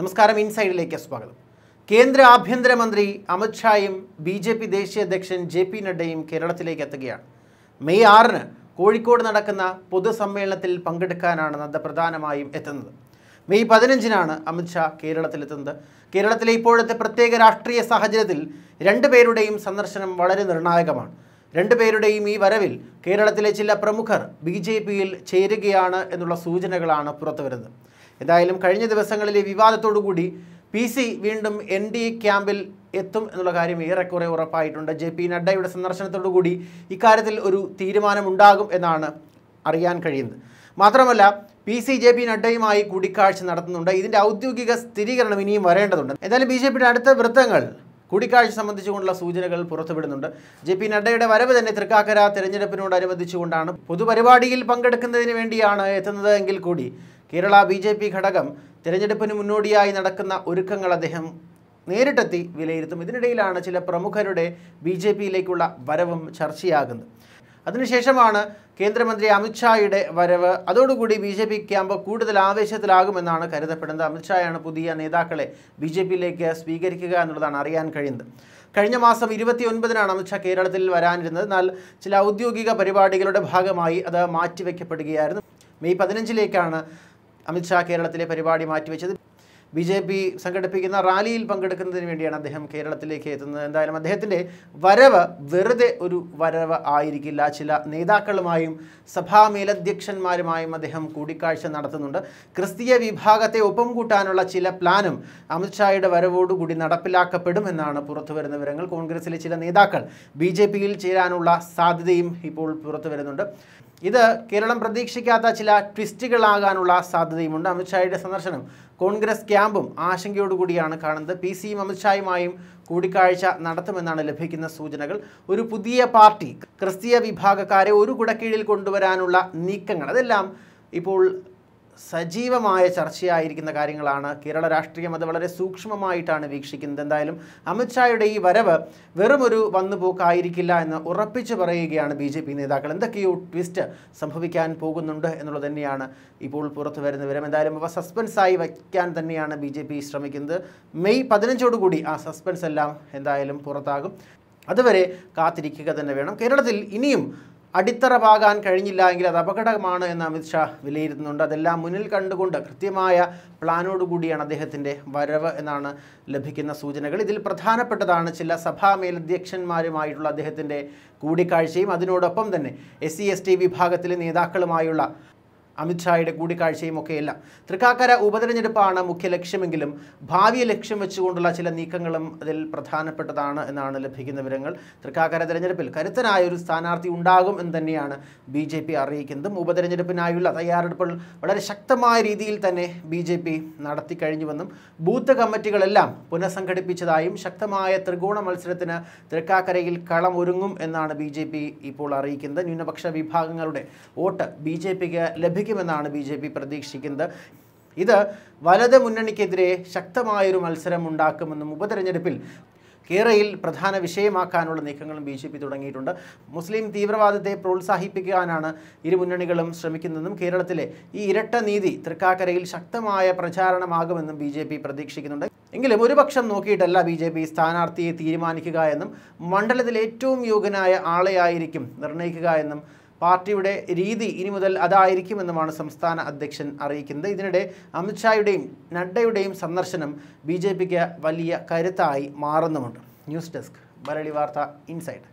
നമസ്കാരം ഇൻസൈഡിലേക്ക് സ്വാഗതം കേന്ദ്ര ആഭ്യന്തരമന്ത്രി അമിത്ഷായും ബി ജെ പി ദേശീയ അധ്യക്ഷൻ ജെ പി നഡ്ഡയും കേരളത്തിലേക്ക് എത്തുകയാണ് മെയ് ആറിന് കോഴിക്കോട് നടക്കുന്ന പൊതുസമ്മേളനത്തിൽ പങ്കെടുക്കാനാണ് നദ്ദ പ്രധാനമായും എത്തുന്നത് മെയ് പതിനഞ്ചിനാണ് അമിത്ഷാ കേരളത്തിലെത്തുന്നത് കേരളത്തിലെ ഇപ്പോഴത്തെ പ്രത്യേക രാഷ്ട്രീയ സാഹചര്യത്തിൽ രണ്ടുപേരുടെയും സന്ദർശനം വളരെ നിർണായകമാണ് രണ്ടുപേരുടെയും ഈ വരവിൽ കേരളത്തിലെ ചില പ്രമുഖർ ബി ജെ പിയിൽ ചേരുകയാണ് എന്നുള്ള സൂചനകളാണ് പുറത്തുവരുന്നത് എന്തായാലും കഴിഞ്ഞ ദിവസങ്ങളിലെ വിവാദത്തോടുകൂടി പി സി വീണ്ടും എൻ ഡി എ ക്യാമ്പിൽ എത്തും എന്നുള്ള കാര്യം ഏറെക്കുറെ ഉറപ്പായിട്ടുണ്ട് ജെ പി നഡ്ഡയുടെ സന്ദർശനത്തോടുകൂടി ഇക്കാര്യത്തിൽ ഒരു തീരുമാനമുണ്ടാകും എന്നാണ് അറിയാൻ കഴിയുന്നത് മാത്രമല്ല പി സി ജെ പി നഡ്ഡയുമായി കൂടിക്കാഴ്ച നടത്തുന്നുണ്ട് ഇതിൻ്റെ ഔദ്യോഗിക സ്ഥിരീകരണം ഇനിയും വരേണ്ടതുണ്ട് എന്തായാലും ബി ജെ പിയുടെ അടുത്ത വൃത്തങ്ങൾ കൂടിക്കാഴ്ച സംബന്ധിച്ചുകൊണ്ടുള്ള സൂചനകൾ പുറത്തുവിടുന്നുണ്ട് ജെ പി നഡ്ഡയുടെ വരവ് തന്നെ തൃക്കാക്കര തെരഞ്ഞെടുപ്പിനോടനുബന്ധിച്ചുകൊണ്ടാണ് പൊതുപരിപാടിയിൽ പങ്കെടുക്കുന്നതിന് വേണ്ടിയാണ് എത്തുന്നത് എങ്കിൽ കൂടി കേരള ബി ജെ പി ഘടകം തിരഞ്ഞെടുപ്പിന് മുന്നോടിയായി നടക്കുന്ന ഒരുക്കങ്ങൾ അദ്ദേഹം നേരിട്ടെത്തി വിലയിരുത്തും ഇതിനിടയിലാണ് ചില പ്രമുഖരുടെ ബി ജെ പിയിലേക്കുള്ള വരവും ചർച്ചയാകുന്നത് അതിനുശേഷമാണ് കേന്ദ്രമന്ത്രി അമിത്ഷായുടെ വരവ് അതോടുകൂടി ബി ജെ പി ക്യാമ്പ് കൂടുതൽ ആവേശത്തിലാകുമെന്നാണ് കരുതപ്പെടുന്നത് അമിത്ഷായാണ് പുതിയ നേതാക്കളെ ബി ജെ പിയിലേക്ക് സ്വീകരിക്കുക എന്നുള്ളതാണ് അറിയാൻ കഴിയുന്നത് കഴിഞ്ഞ മാസം ഇരുപത്തിയൊൻപതിനാണ് അമിത്ഷാ കേരളത്തിൽ വരാനിരുന്നത് എന്നാൽ ചില ഔദ്യോഗിക പരിപാടികളുടെ ഭാഗമായി അത് മാറ്റിവെക്കപ്പെടുകയായിരുന്നു മെയ് പതിനഞ്ചിലേക്കാണ് അമിത്ഷാ കേരളത്തിലെ പരിപാടി മാറ്റിവെച്ചത് ബി ജെ പി സംഘടിപ്പിക്കുന്ന റാലിയിൽ പങ്കെടുക്കുന്നതിന് വേണ്ടിയാണ് അദ്ദേഹം കേരളത്തിലേക്ക് എത്തുന്നത് എന്തായാലും അദ്ദേഹത്തിൻ്റെ വരവ് വെറുതെ ഒരു വരവ് ആയിരിക്കില്ല ചില നേതാക്കളുമായും സഭാ മേലധ്യക്ഷന്മാരുമായും അദ്ദേഹം കൂടിക്കാഴ്ച നടത്തുന്നുണ്ട് ക്രിസ്തീയ വിഭാഗത്തെ ഒപ്പം കൂട്ടാനുള്ള ചില പ്ലാനും അമിത്ഷായുടെ വരവോടുകൂടി നടപ്പിലാക്കപ്പെടും എന്നാണ് പുറത്തു വരുന്ന വിവരങ്ങൾ കോൺഗ്രസിലെ ചില നേതാക്കൾ ബി ചേരാനുള്ള സാധ്യതയും ഇപ്പോൾ പുറത്തു വരുന്നുണ്ട് ഇത് കേരളം പ്രതീക്ഷിക്കാത്ത ചില ട്വിസ്റ്റുകളാകാനുള്ള സാധ്യതയുമുണ്ട് അമിത്ഷായുടെ സന്ദർശനം കോൺഗ്രസ് ക്യാമ്പും ആശങ്കയോടുകൂടിയാണ് കാണുന്നത് പി സിയും അമിത്ഷായുമായും കൂടിക്കാഴ്ച നടത്തുമെന്നാണ് ലഭിക്കുന്ന സൂചനകൾ ഒരു പുതിയ പാർട്ടി ക്രിസ്തീയ വിഭാഗക്കാരെ ഒരു കുടക്കീഴിൽ കൊണ്ടുവരാനുള്ള നീക്കങ്ങൾ അതെല്ലാം ഇപ്പോൾ സജീവമായ ചർച്ചയായിരിക്കുന്ന കാര്യങ്ങളാണ് കേരള രാഷ്ട്രീയം അത് വളരെ സൂക്ഷ്മമായിട്ടാണ് വീക്ഷിക്കുന്നത് എന്തായാലും അമിത്ഷായുടെ ഈ വരവ് വെറുമൊരു വന്നുപോക്കായിരിക്കില്ല എന്ന് ഉറപ്പിച്ചു പറയുകയാണ് ബി ജെ പി നേതാക്കൾ എന്തൊക്കെയോ ട്വിസ്റ്റ് സംഭവിക്കാൻ പോകുന്നുണ്ട് എന്നുള്ളത് തന്നെയാണ് ഇപ്പോൾ പുറത്തു വരുന്ന വിവരം എന്തായാലും അവ സസ്പെൻസായി വയ്ക്കാൻ തന്നെയാണ് ബി ജെ പി ശ്രമിക്കുന്നത് മെയ് പതിനഞ്ചോടുകൂടി ആ സസ്പെൻസ് എല്ലാം എന്തായാലും പുറത്താകും അതുവരെ കാത്തിരിക്കുക തന്നെ വേണം കേരളത്തിൽ ഇനിയും അടിത്തറ പാകാൻ കഴിഞ്ഞില്ല എങ്കിൽ അത് അപകടമാണ് എന്ന് അമിത്ഷാ വിലയിരുത്തുന്നുണ്ട് അതെല്ലാം മുന്നിൽ കണ്ടുകൊണ്ട് കൃത്യമായ പ്ലാനോടുകൂടിയാണ് അദ്ദേഹത്തിൻ്റെ വരവ് എന്നാണ് ലഭിക്കുന്ന സൂചനകൾ ഇതിൽ പ്രധാനപ്പെട്ടതാണ് ചില സഭാ മേലധ്യക്ഷന്മാരുമായിട്ടുള്ള അദ്ദേഹത്തിൻ്റെ കൂടിക്കാഴ്ചയും അതിനോടൊപ്പം തന്നെ എസ് സി e വിഭാഗത്തിലെ നേതാക്കളുമായുള്ള അമിത്ഷായുടെ കൂടിക്കാഴ്ചയും എല്ലാം തൃക്കാക്കര ഉപതെരഞ്ഞെടുപ്പാണ് മുഖ്യ ലക്ഷ്യമെങ്കിലും ഭാവിയെ ലക്ഷ്യം വെച്ചുകൊണ്ടുള്ള ചില നീക്കങ്ങളും അതിൽ പ്രധാനപ്പെട്ടതാണ് എന്നാണ് ലഭിക്കുന്ന വിവരങ്ങൾ തൃക്കാക്കര തെരഞ്ഞെടുപ്പിൽ കരുത്തനായ ഒരു സ്ഥാനാർത്ഥി ഉണ്ടാകും എന്ന് തന്നെയാണ് ബി ജെ പി അറിയിക്കുന്നതും ഉപതെരഞ്ഞെടുപ്പിനായുള്ള തയ്യാറെടുപ്പുകൾ വളരെ ശക്തമായ രീതിയിൽ തന്നെ ബി ജെ പി നടത്തിക്കഴിഞ്ഞുവെന്നും ബൂത്ത് കമ്മിറ്റികളെല്ലാം പുനഃസംഘടിപ്പിച്ചതായും ശക്തമായ ത്രികോണ മത്സരത്തിന് തൃക്കാക്കരയിൽ കളമൊരുങ്ങും എന്നാണ് ബി ഇപ്പോൾ അറിയിക്കുന്നത് ന്യൂനപക്ഷ വിഭാഗങ്ങളുടെ വോട്ട് ബി ജെ പിക്ക് ലഭിക്കും ലഭിക്കുമെന്നാണ് ബി ജെ പി പ്രതീക്ഷിക്കുന്നത് ഇത് വലത് മുന്നണിക്കെതിരെ ശക്തമായൊരു മത്സരം ഉണ്ടാക്കുമെന്നും ഉപതെരഞ്ഞെടുപ്പിൽ കേരയിൽ പ്രധാന വിഷയമാക്കാനുള്ള നീക്കങ്ങളും ബി ജെ പി തുടങ്ങിയിട്ടുണ്ട് മുസ്ലിം തീവ്രവാദത്തെ പ്രോത്സാഹിപ്പിക്കാനാണ് ഇരു മുന്നണികളും ശ്രമിക്കുന്നതെന്നും കേരളത്തിലെ ഈ ഇരട്ട നീതി തൃക്കാക്കരയിൽ ശക്തമായ പ്രചാരണമാകുമെന്നും ബി ജെ പി പ്രതീക്ഷിക്കുന്നുണ്ട് എങ്കിലും ഒരു പക്ഷം നോക്കിയിട്ടല്ല ബി ജെ പി സ്ഥാനാർത്ഥിയെ തീരുമാനിക്കുക എന്നും മണ്ഡലത്തിൽ ഏറ്റവും യോഗ്യനായ ആളെയായിരിക്കും നിർണ്ണയിക്കുക എന്നും പാർട്ടിയുടെ രീതി ഇനി മുതൽ അതായിരിക്കുമെന്നുമാണ് സംസ്ഥാന അധ്യക്ഷൻ അറിയിക്കുന്നത് ഇതിനിടെ അമിത്ഷായുടെയും നഡ്ഡയുടെയും സന്ദർശനം ബി വലിയ കരുത്തായി മാറുന്നുമുണ്ട് news desk Malayali Vartha inside